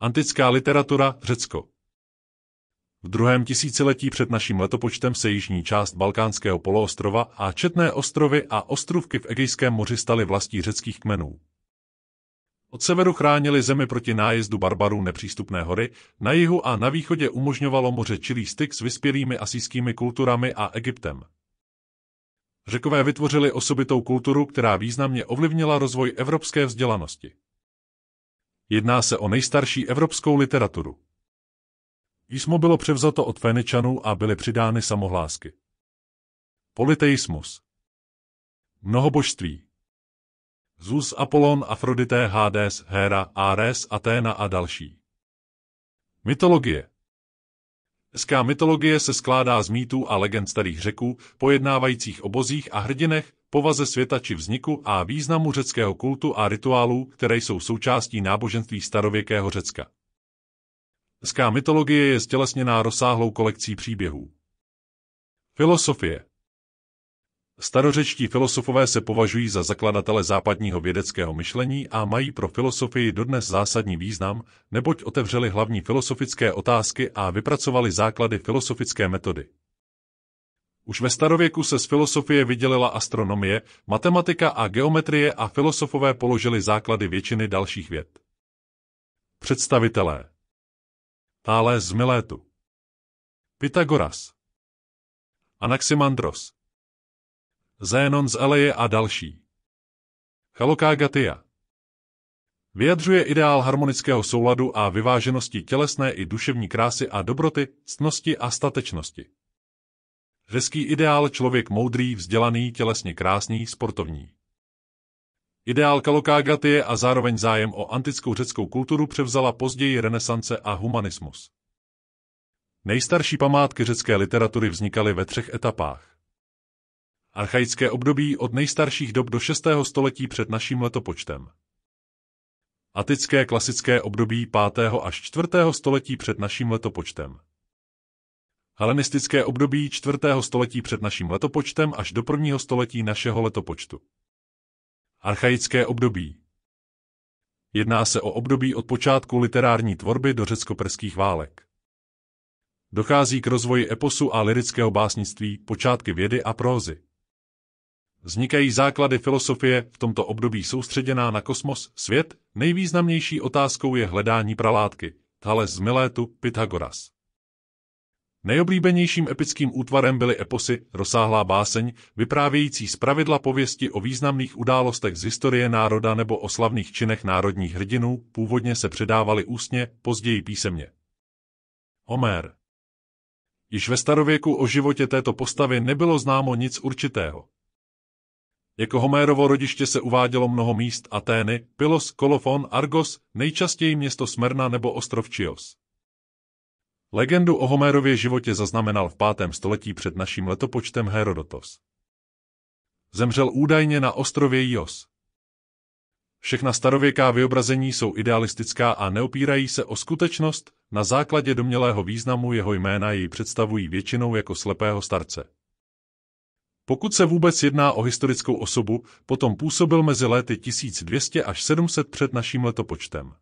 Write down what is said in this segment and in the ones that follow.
Antická literatura Řecko V druhém tisíciletí před naším letopočtem se jižní část Balkánského poloostrova a četné ostrovy a ostrovky v Egejském moři staly vlastí řeckých kmenů. Od severu chránili zemi proti nájezdu barbarů nepřístupné hory, na jihu a na východě umožňovalo moře čilý styk s vyspělými asijskými kulturami a Egyptem. Řekové vytvořili osobitou kulturu, která významně ovlivnila rozvoj evropské vzdělanosti. Jedná se o nejstarší evropskou literaturu. Písmo bylo převzato od Feničanů a byly přidány samohlásky. Politeismus Mnohobožství Zeus, Apollon, Afrodité, Hades, Hera, Ares, Athena a další. Mytologie Řecká mytologie se skládá z mýtů a legend starých řeků, pojednávajících o bozích a hrdinech, povaze světa či vzniku a významu řeckého kultu a rituálů, které jsou součástí náboženství starověkého Řecka. Řecká mytologie je stělesněná rozsáhlou kolekcí příběhů. Filosofie Starořečtí filosofové se považují za zakladatele západního vědeckého myšlení a mají pro filosofii dodnes zásadní význam, neboť otevřeli hlavní filosofické otázky a vypracovali základy filosofické metody. Už ve starověku se z filosofie vydělila astronomie, matematika a geometrie a filosofové položili základy většiny dalších věd. Představitelé Tálé z Milétu Pythagoras Anaximandros Zénon z Aleje a další. Gatia vyjadřuje ideál harmonického souladu a vyváženosti tělesné i duševní krásy a dobroty, ctnosti a statečnosti. Řeský ideál člověk moudrý, vzdělaný, tělesně krásný, sportovní. Ideál Gatie a zároveň zájem o antickou řeckou kulturu převzala později renesance a humanismus. Nejstarší památky řecké literatury vznikaly ve třech etapách. Archaické období od nejstarších dob do 6. století před naším letopočtem. Atické klasické období 5. až 4. století před naším letopočtem. Helenistické období 4. století před naším letopočtem až do 1. století našeho letopočtu. Archaické období Jedná se o období od počátku literární tvorby do řecko-perských válek. Dochází k rozvoji eposu a lirického básnictví, počátky vědy a prózy vznikají základy filosofie, v tomto období soustředěná na kosmos, svět, nejvýznamnější otázkou je hledání pralátky, Thales z Milétu, Pythagoras. Nejoblíbenějším epickým útvarem byly eposy, rozsáhlá báseň, vyprávějící zpravidla pověsti o významných událostech z historie národa nebo o slavných činech národních hrdinů, původně se předávaly ústně, později písemně. Homer Již ve starověku o životě této postavy nebylo známo nic určitého. Jako Homérovo rodiště se uvádělo mnoho míst Atény, Pylos, Kolofon, Argos, nejčastěji město Smyrna nebo ostrov Chios. Legendu o Homérově životě zaznamenal v 5. století před naším letopočtem Herodotos. Zemřel údajně na ostrově Jos. Všechna starověká vyobrazení jsou idealistická a neopírají se o skutečnost, na základě domělého významu jeho jména jej představují většinou jako slepého starce. Pokud se vůbec jedná o historickou osobu, potom působil mezi léty 1200 až 700 před naším letopočtem.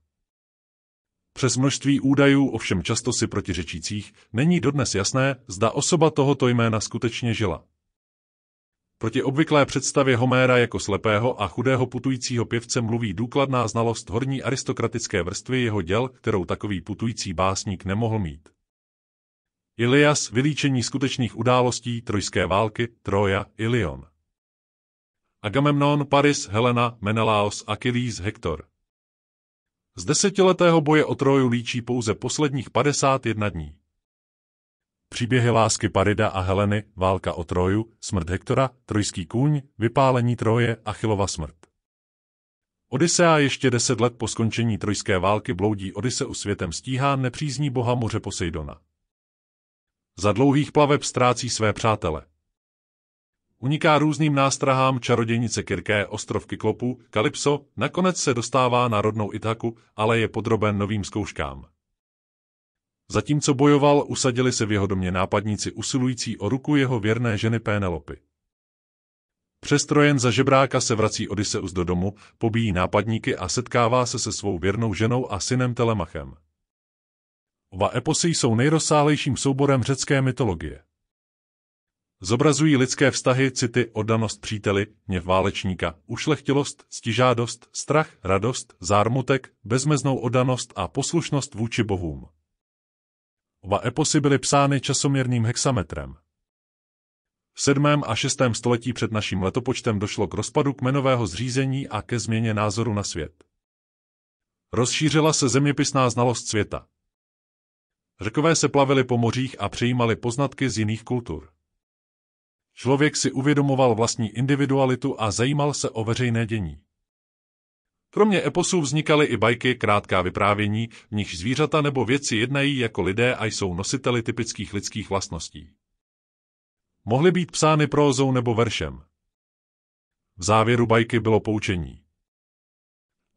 Přes množství údajů ovšem často si protiřečících není dodnes jasné, zda osoba tohoto jména skutečně žila. Proti obvyklé představě Homéra jako slepého a chudého putujícího pěvce mluví důkladná znalost horní aristokratické vrstvy jeho děl, kterou takový putující básník nemohl mít. Ilias vylíčení skutečných událostí trojské války Troja Ilion. Agamemnon Paris Helena Menelaos Achilles Hektor. Z desetiletého boje o Troju líčí pouze posledních 51 dní. Příběhy lásky Parida a Heleny, válka o Troju, smrt Hektora, trojský kůň, vypálení Troje, Achilova smrt. Odisea ještě deset let po skončení trojské války bloudí odiseu světem stíhá nepřízní boha moře Poseidona. Za dlouhých plaveb ztrácí své přátele. Uniká různým nástrahám čarodějnice Kirké, ostrovky Klopu, Kalypso, nakonec se dostává na rodnou Itaku, ale je podroben novým zkouškám. Zatímco bojoval, usadili se v jeho domě nápadníci usilující o ruku jeho věrné ženy Pénelopy. Přestrojen za žebráka se vrací Odysseus do domu, pobíjí nápadníky a setkává se se svou věrnou ženou a synem Telemachem. Oba eposy jsou nejrozsáhlejším souborem řecké mytologie. Zobrazují lidské vztahy, city, oddanost příteli, měv válečníka, ušlechtilost, stižádost, strach, radost, zármutek, bezmeznou oddanost a poslušnost vůči bohům. Oba eposy byly psány časoměrným hexametrem. V 7. a 6. století před naším letopočtem došlo k rozpadu kmenového zřízení a ke změně názoru na svět. Rozšířila se zeměpisná znalost světa. Řekové se plavili po mořích a přijímali poznatky z jiných kultur. Člověk si uvědomoval vlastní individualitu a zajímal se o veřejné dění. Kromě eposů vznikaly i bajky, krátká vyprávění, v nichž zvířata nebo věci jednají jako lidé a jsou nositeli typických lidských vlastností. Mohly být psány prózou nebo veršem. V závěru bajky bylo poučení.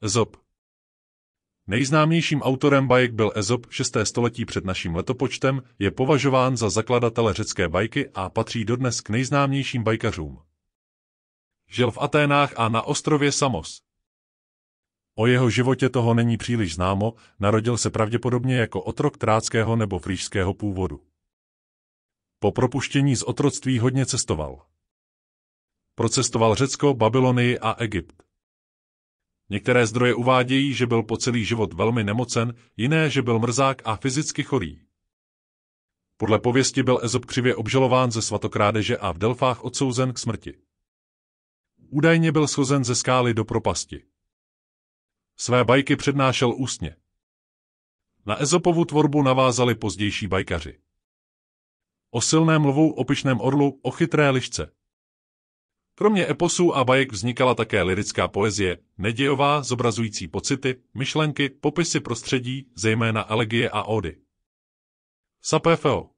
Zop. Nejznámějším autorem bajek byl Ezop 6. století před naším letopočtem, je považován za zakladatele řecké bajky a patří dodnes k nejznámějším bajkařům. Žil v Aténách a na ostrově Samos. O jeho životě toho není příliš známo, narodil se pravděpodobně jako otrok tráckého nebo frýžského původu. Po propuštění z otroctví hodně cestoval. Procestoval Řecko, Babylonii a Egypt. Některé zdroje uvádějí, že byl po celý život velmi nemocen, jiné, že byl mrzák a fyzicky chorý. Podle pověsti byl Ezop křivě obžalován ze svatokrádeže a v Delfách odsouzen k smrti. Údajně byl schozen ze skály do propasti. Své bajky přednášel ústně. Na Ezopovu tvorbu navázali pozdější bajkaři. O silném lvu, o orlu, o chytré lišce. Kromě eposů a bajek vznikala také lirická poezie, nedějová, zobrazující pocity, myšlenky, popisy prostředí, zejména elegie a ody. Sapéfeo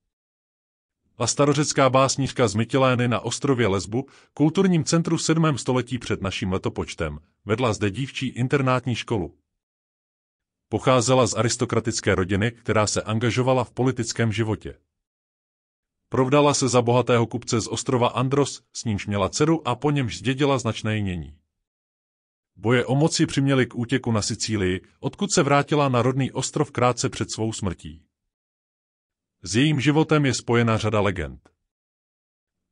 a starořecká básnířka z Mytilény na ostrově Lesbu, kulturním centru v 7. století před naším letopočtem, vedla zde dívčí internátní školu. Pocházela z aristokratické rodiny, která se angažovala v politickém životě. Provdala se za bohatého kupce z ostrova Andros, s nímž měla dceru a po němž zdědila značné jmění. Boje o moci přiměly k útěku na Sicílii, odkud se vrátila na rodný ostrov krátce před svou smrtí. S jejím životem je spojena řada legend.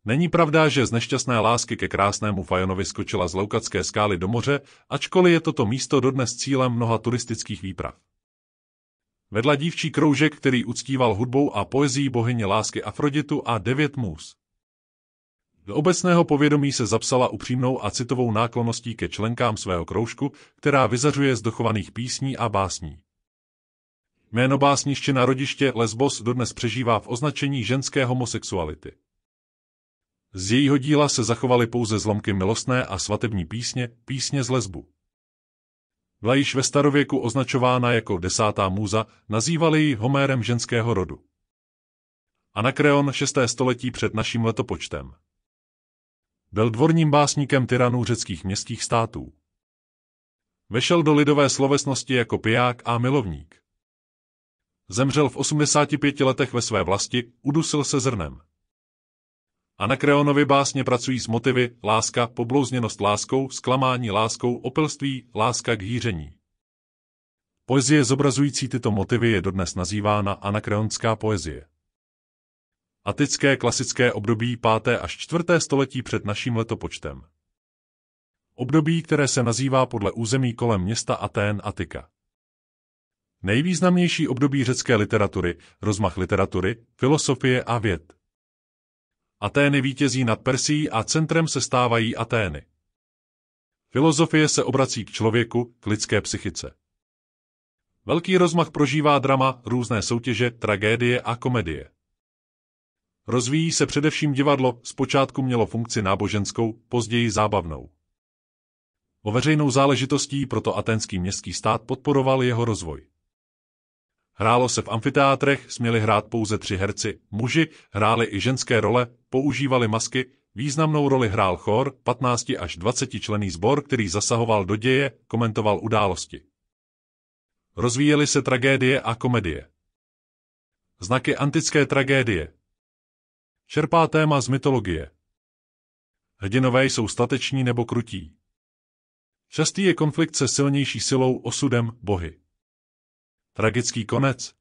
Není pravda, že z nešťastné lásky ke krásnému Fajonovi skočila z Loukacké skály do moře, ačkoliv je toto místo dodnes cílem mnoha turistických výprav. Vedla dívčí kroužek, který uctíval hudbou a poezí bohyně lásky Afroditu a devět mus. Do obecného povědomí se zapsala upřímnou a citovou náklonností ke členkám svého kroužku, která vyzařuje z dochovaných písní a básní. Jméno básniště na rodiště Lesbos dodnes přežívá v označení ženské homosexuality. Z jejího díla se zachovaly pouze zlomky milostné a svatební písně, písně z lesbu. Byla již ve starověku označována jako desátá můza, nazývali ji Homérem ženského rodu. Anakreon 6. století před naším letopočtem. Byl dvorním básníkem tyranů řeckých městských států. Vešel do lidové slovesnosti jako piják a milovník. Zemřel v 85 letech ve své vlasti, udusil se zrnem. Anakreonovy básně pracují s motivy láska, poblouzněnost láskou, zklamání láskou, opelství, láska k hýření. Poezie zobrazující tyto motivy je dodnes nazývána anakreonská poezie. Atické klasické období 5. až 4. století před naším letopočtem. Období, které se nazývá podle území kolem města Atén Atika. Nejvýznamnější období řecké literatury, rozmach literatury, filosofie a věd. Atény vítězí nad Persí a centrem se stávají Atény. Filozofie se obrací k člověku, k lidské psychice. Velký rozmach prožívá drama, různé soutěže, tragédie a komedie. Rozvíjí se především divadlo, zpočátku mělo funkci náboženskou, později zábavnou. O veřejnou záležitostí proto atenský městský stát podporoval jeho rozvoj. Hrálo se v amfiteátrech, směli hrát pouze tři herci. Muži hráli i ženské role, používali masky, významnou roli hrál chor, 15 až 20 člený sbor, který zasahoval do děje, komentoval události. Rozvíjely se tragédie a komedie. Znaky antické tragédie. Čerpá téma z mytologie. Hrdinové jsou stateční nebo krutí. Častý je konflikt se silnější silou osudem bohy. Tragický konec.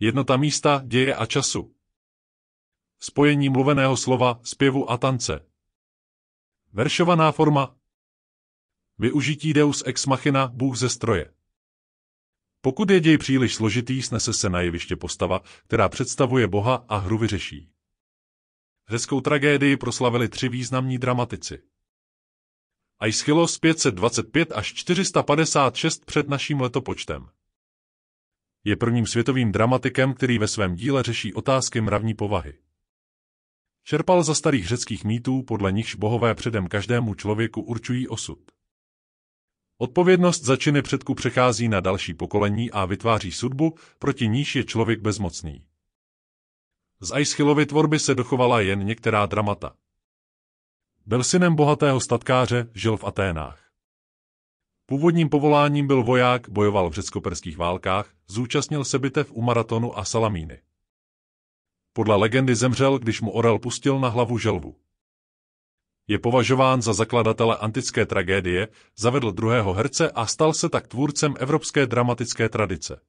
Jednota místa, děje a času. Spojení mluveného slova, zpěvu a tance. Veršovaná forma. Využití deus ex machina, bůh ze stroje. Pokud je děj příliš složitý, snese se na jeviště postava, která představuje Boha a hru vyřeší. Řeckou tragédii proslavili tři významní dramatici. Aischylos 525 až 456 před naším letopočtem je prvním světovým dramatikem, který ve svém díle řeší otázky mravní povahy. Čerpal za starých řeckých mýtů, podle nichž bohové předem každému člověku určují osud. Odpovědnost za činy předku přechází na další pokolení a vytváří sudbu, proti níž je člověk bezmocný. Z Aischylovy tvorby se dochovala jen některá dramata. Byl synem bohatého statkáře, žil v Aténách. Původním povoláním byl voják, bojoval v řecko-perských válkách, zúčastnil se bitev u Maratonu a Salamíny. Podle legendy zemřel, když mu orel pustil na hlavu želvu. Je považován za zakladatele antické tragédie, zavedl druhého herce a stal se tak tvůrcem evropské dramatické tradice.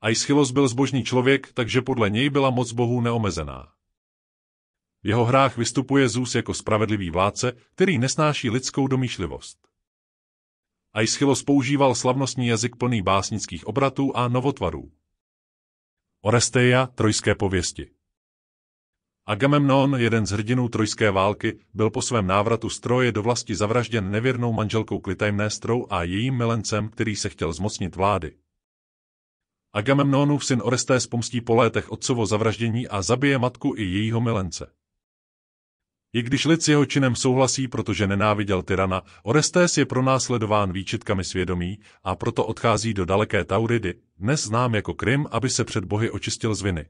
Aeschylus byl zbožný člověk, takže podle něj byla moc bohů neomezená. V jeho hrách vystupuje Zeus jako spravedlivý vládce, který nesnáší lidskou domýšlivost a Ischylos používal slavnostní jazyk plný básnických obratů a novotvarů. Oresteia, trojské pověsti Agamemnon, jeden z hrdinů trojské války, byl po svém návratu z Troje do vlasti zavražděn nevěrnou manželkou Klitajmnéstrou a jejím milencem, který se chtěl zmocnit vlády. Agamemnonův syn Orestés pomstí po létech otcovo zavraždění a zabije matku i jejího milence. I když lid s jeho činem souhlasí, protože nenáviděl tyrana, Orestes je pronásledován výčitkami svědomí a proto odchází do daleké Tauridy, dnes znám jako Krym, aby se před bohy očistil z viny.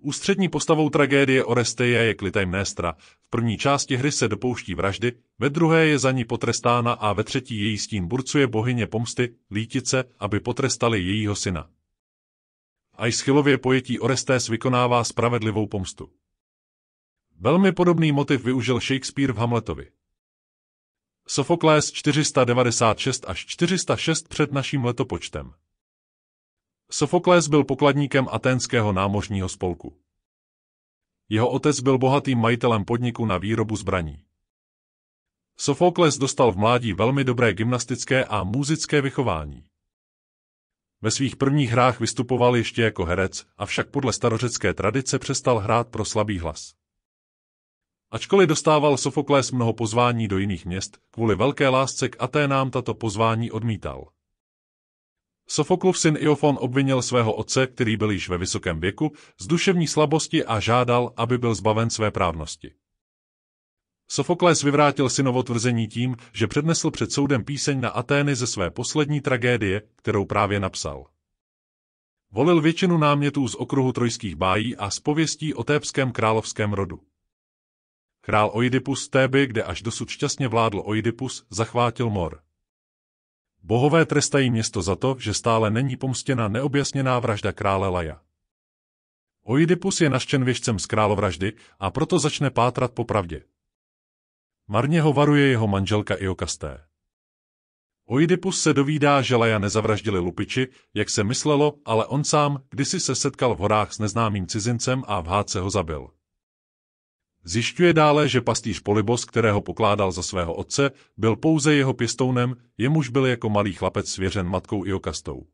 Ústřední postavou tragédie Oresteje je Klytemnestra. V první části hry se dopouští vraždy, ve druhé je za ní potrestána a ve třetí její stín burcuje bohyně pomsty, lítice, aby potrestali jejího syna. A schylově pojetí Orestes vykonává spravedlivou pomstu. Velmi podobný motiv využil Shakespeare v Hamletovi. Sofokles 496 až 406 před naším letopočtem. Sofokles byl pokladníkem aténského námořního spolku. Jeho otec byl bohatým majitelem podniku na výrobu zbraní. Sofokles dostal v mládí velmi dobré gymnastické a muzické vychování. Ve svých prvních hrách vystupoval ještě jako herec, avšak podle starořecké tradice přestal hrát pro slabý hlas. Ačkoliv dostával Sofokles mnoho pozvání do jiných měst, kvůli velké lásce k Aténám tato pozvání odmítal. Sofoklův syn Iofon obvinil svého otce, který byl již ve vysokém věku, z duševní slabosti a žádal, aby byl zbaven své právnosti. Sofokles vyvrátil synovo tvrzení tím, že přednesl před soudem píseň na Atény ze své poslední tragédie, kterou právě napsal. Volil většinu námětů z okruhu trojských bájí a z pověstí o tébském královském rodu. Král Oidipus z Téby, kde až dosud šťastně vládl Oidipus, zachvátil mor. Bohové trestají město za to, že stále není pomstěna neobjasněná vražda krále Laja. Oidipus je naštěn věžcem z královraždy a proto začne pátrat po pravdě. Marně ho varuje jeho manželka Iokasté. Oidipus se dovídá, že Laja nezavraždili lupiči, jak se myslelo, ale on sám kdysi se setkal v horách s neznámým cizincem a v hádce ho zabil. Zjišťuje dále, že pastýř Polibos, kterého pokládal za svého otce, byl pouze jeho pěstounem, jemuž byl jako malý chlapec svěřen matkou Iokastou.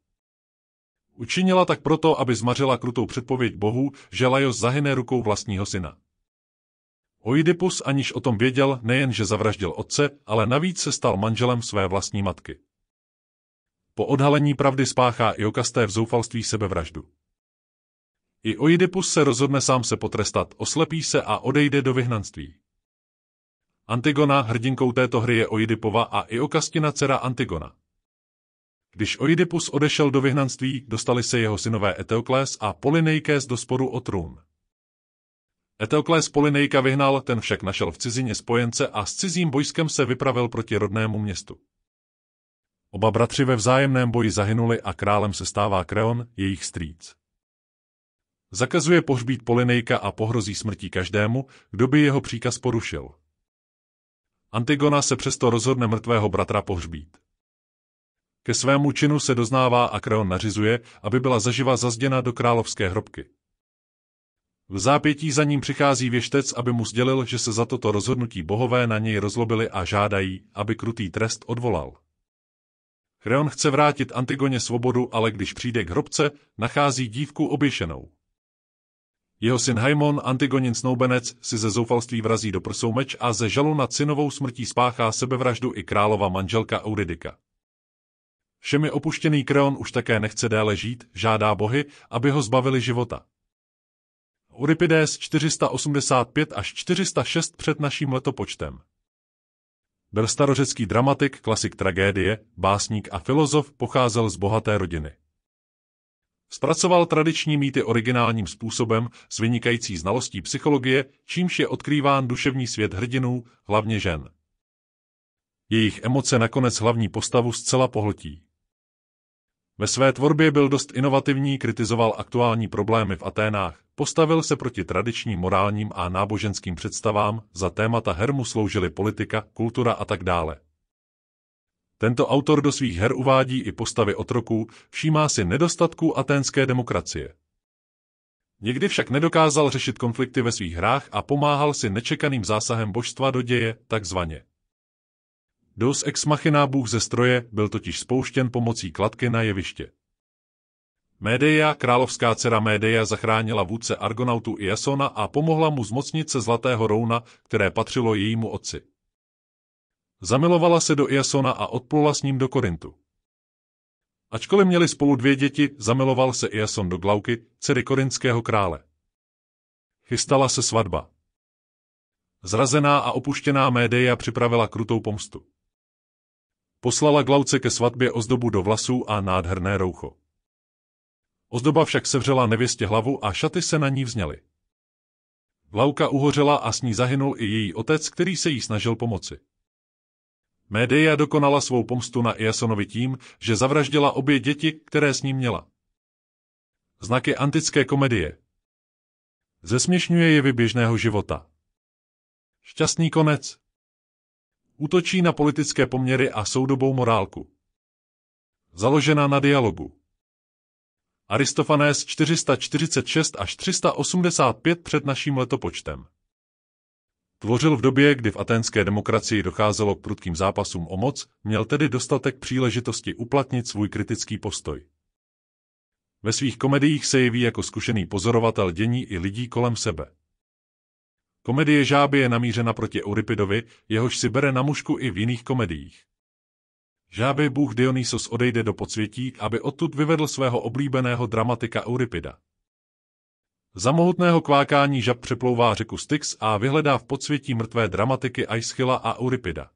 Učinila tak proto, aby zmařila krutou předpověď bohu, že Lajos zahyne rukou vlastního syna. Oidipus, aniž o tom věděl, nejenže zavraždil otce, ale navíc se stal manželem své vlastní matky. Po odhalení pravdy spáchá Iokasté v zoufalství sebevraždu. I Oidipus se rozhodne sám se potrestat, oslepí se a odejde do vyhnanství. Antigona, hrdinkou této hry je Oidipova a i okastina dcera Antigona. Když Oidipus odešel do vyhnanství, dostali se jeho synové Eteokles a Polinejkés do sporu o trůn. Eteokles Polynejka vyhnal, ten však našel v cizině spojence a s cizím bojskem se vypravil proti rodnému městu. Oba bratři ve vzájemném boji zahynuli a králem se stává Kreon, jejich strýc. Zakazuje pohřbít Polinejka a pohrozí smrtí každému, kdo by jeho příkaz porušil. Antigona se přesto rozhodne mrtvého bratra pohřbít. Ke svému činu se doznává a Kreon nařizuje, aby byla zaživa zazděna do královské hrobky. V zápětí za ním přichází věštec, aby mu sdělil, že se za toto rozhodnutí bohové na něj rozlobili a žádají, aby krutý trest odvolal. Kreon chce vrátit Antigoně svobodu, ale když přijde k hrobce, nachází dívku oběšenou. Jeho syn Haimon, Antigonin snoubenec, si ze zoufalství vrazí do prsou meč a ze žalu nad synovou smrtí spáchá sebevraždu i králova manželka Euridika. Všemi opuštěný Kreon už také nechce déle žít, žádá bohy, aby ho zbavili života. Euripides 485 až 406 před naším letopočtem. Byl starořecký dramatik, klasik tragédie, básník a filozof, pocházel z bohaté rodiny. Zpracoval tradiční mýty originálním způsobem s vynikající znalostí psychologie, čímž je odkrýván duševní svět hrdinů, hlavně žen. Jejich emoce nakonec hlavní postavu zcela pohltí. Ve své tvorbě byl dost inovativní, kritizoval aktuální problémy v Aténách, postavil se proti tradičním morálním a náboženským představám, za témata hermu sloužily politika, kultura a tak dále. Tento autor do svých her uvádí i postavy otroků, všímá si nedostatků aténské demokracie. Někdy však nedokázal řešit konflikty ve svých hrách a pomáhal si nečekaným zásahem božstva do děje, takzvaně. Dos ex machina bůh ze stroje byl totiž spouštěn pomocí kladky na jeviště. Médeia, královská dcera Médeia, zachránila vůdce Argonautu i Jasona a pomohla mu zmocnit se zlatého rouna, které patřilo jejímu otci. Zamilovala se do Iasona a odplula s ním do Korintu. Ačkoliv měli spolu dvě děti, zamiloval se Iason do Glauky, dcery korinského krále. Chystala se svatba. Zrazená a opuštěná Médeia připravila krutou pomstu. Poslala Glauce ke svatbě ozdobu do vlasů a nádherné roucho. Ozdoba však sevřela nevěstě hlavu a šaty se na ní vzněly. Glauka uhořela a s ní zahynul i její otec, který se jí snažil pomoci. Média dokonala svou pomstu na Iasonovi tím, že zavraždila obě děti, které s ním měla. Znaky antické komedie Zesměšňuje jevy běžného života. Šťastný konec Útočí na politické poměry a soudobou morálku. Založená na dialogu. Aristofanes 446 až 385 před naším letopočtem. Tvořil v době, kdy v aténské demokracii docházelo k prudkým zápasům o moc, měl tedy dostatek příležitosti uplatnit svůj kritický postoj. Ve svých komediích se jeví jako zkušený pozorovatel dění i lidí kolem sebe. Komedie žáby je namířena proti Euripidovi, jehož si bere na mušku i v jiných komediích. Žáby bůh Dionysos odejde do podsvětí, aby odtud vyvedl svého oblíbeného dramatika Euripida. Za mohutného kvákání žab přeplouvá řeku Styx a vyhledá v podsvětí mrtvé dramatiky Aischyla a Euripida.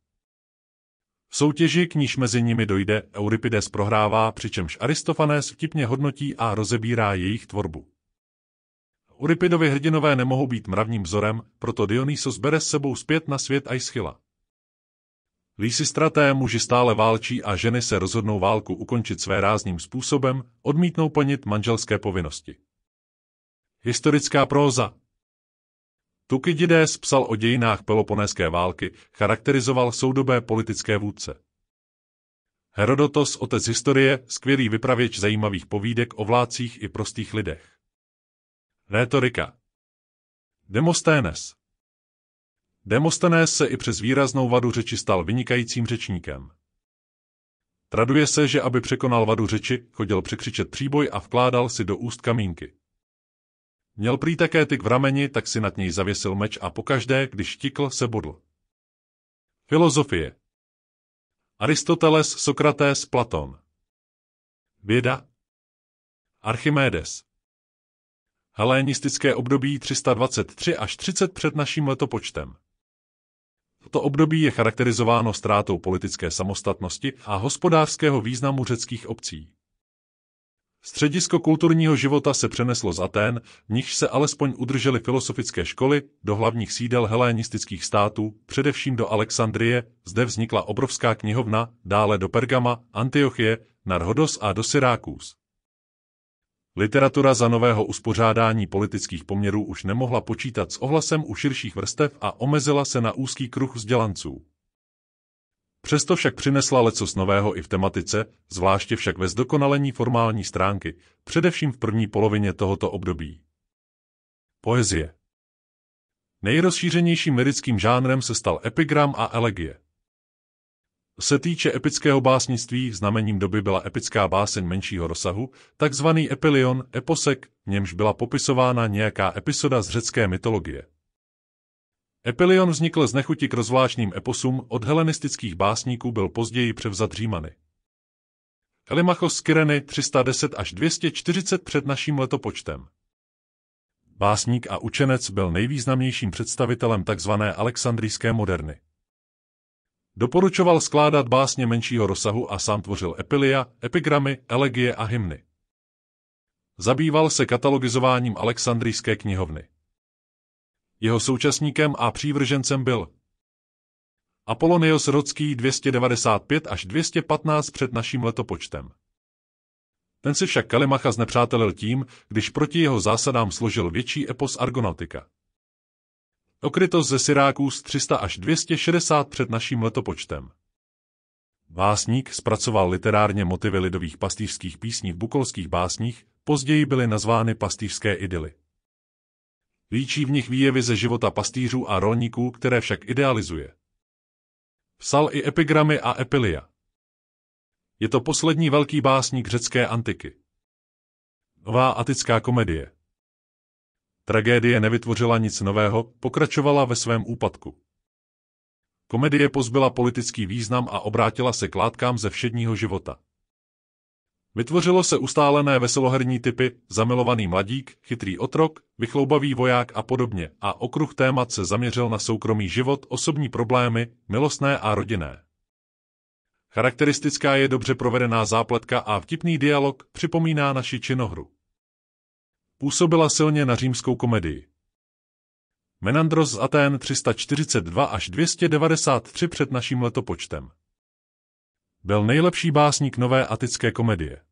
V soutěži, k níž mezi nimi dojde, Euripides prohrává, přičemž Aristofanes vtipně hodnotí a rozebírá jejich tvorbu. Euripidovi hrdinové nemohou být mravním vzorem, proto Dionysos bere s sebou zpět na svět Aeschyla. Lýsistraté muži stále válčí a ženy se rozhodnou válku ukončit své rázným způsobem, odmítnou plnit manželské povinnosti. Historická próza Tukidides psal o dějinách Peloponéské války, charakterizoval soudobé politické vůdce. Herodotos, otec historie, skvělý vypravěč zajímavých povídek o vládcích i prostých lidech. Rétorika Demosténes Demosténes se i přes výraznou vadu řeči stal vynikajícím řečníkem. Traduje se, že aby překonal vadu řeči, chodil překřičet příboj a vkládal si do úst kamínky. Měl prý také tyk v rameni, tak si nad něj zavěsil meč a pokaždé, když tikl, se bodl. Filozofie Aristoteles, Sokrates, Platon Věda Archimedes Helenistické období 323 až 30 před naším letopočtem. Toto období je charakterizováno ztrátou politické samostatnosti a hospodářského významu řeckých obcí. Středisko kulturního života se přeneslo z Aten, v nichž se alespoň udržely filosofické školy, do hlavních sídel helénistických států, především do Alexandrie, zde vznikla obrovská knihovna, dále do Pergama, Antiochie, Narhodos a do Syrákus. Literatura za nového uspořádání politických poměrů už nemohla počítat s ohlasem u širších vrstev a omezila se na úzký kruh vzdělanců. Přesto však přinesla lecos nového i v tematice, zvláště však ve zdokonalení formální stránky, především v první polovině tohoto období. Poezie Nejrozšířenějším medickým žánrem se stal epigram a elegie. Se týče epického básnictví, znamením doby byla epická báseň menšího rozsahu, takzvaný epilion, eposek, v němž byla popisována nějaká epizoda z řecké mytologie. Epilion vznikl z nechuti k rozvláštním eposům od helenistických básníků byl později převzat Římany. Elimachos z Kyreny 310 až 240 před naším letopočtem. Básník a učenec byl nejvýznamnějším představitelem tzv. alexandrijské moderny. Doporučoval skládat básně menšího rozsahu a sám tvořil epilia, epigramy, elegie a hymny. Zabýval se katalogizováním alexandrijské knihovny. Jeho současníkem a přívržencem byl Apolonios Rodský 295 až 215 před naším letopočtem. Ten si však Kalimacha znepřátelil tím, když proti jeho zásadám složil větší epos Argonautika. Okrytos ze Syráků z 300 až 260 před naším letopočtem. Vásník zpracoval literárně motivy lidových pastýřských písní v bukolských básních, později byly nazvány pastýřské idyly. Líčí v nich výjevy ze života pastýřů a rolníků, které však idealizuje. Psal i epigramy a epilia. Je to poslední velký básník řecké antiky. Nová atická komedie. Tragédie nevytvořila nic nového, pokračovala ve svém úpadku. Komedie pozbyla politický význam a obrátila se k látkám ze všedního života. Vytvořilo se ustálené veseloherní typy, zamilovaný mladík, chytrý otrok, vychloubavý voják a podobně a okruh témat se zaměřil na soukromý život, osobní problémy, milostné a rodinné. Charakteristická je dobře provedená zápletka a vtipný dialog připomíná naši činohru. Působila silně na římskou komedii. Menandros z Aten 342 až 293 před naším letopočtem. Byl nejlepší básník nové atické komedie.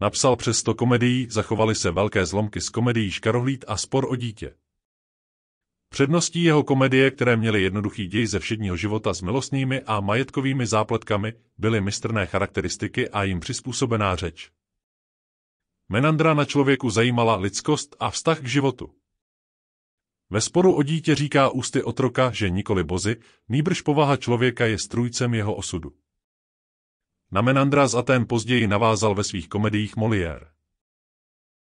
Napsal přesto komedii Zachovaly se velké zlomky z komedii Škarohlíd a Spor o dítě. Předností jeho komedie, které měly jednoduchý děj ze všedního života s milostnými a majetkovými zápletkami, byly mistrné charakteristiky a jim přizpůsobená řeč. Menandra na člověku zajímala lidskost a vztah k životu. Ve sporu o dítě říká ústy otroka, že nikoli bozy, nýbrž povaha člověka je strůjcem jeho osudu. Na Menandra z Aten později navázal ve svých komediích Molière.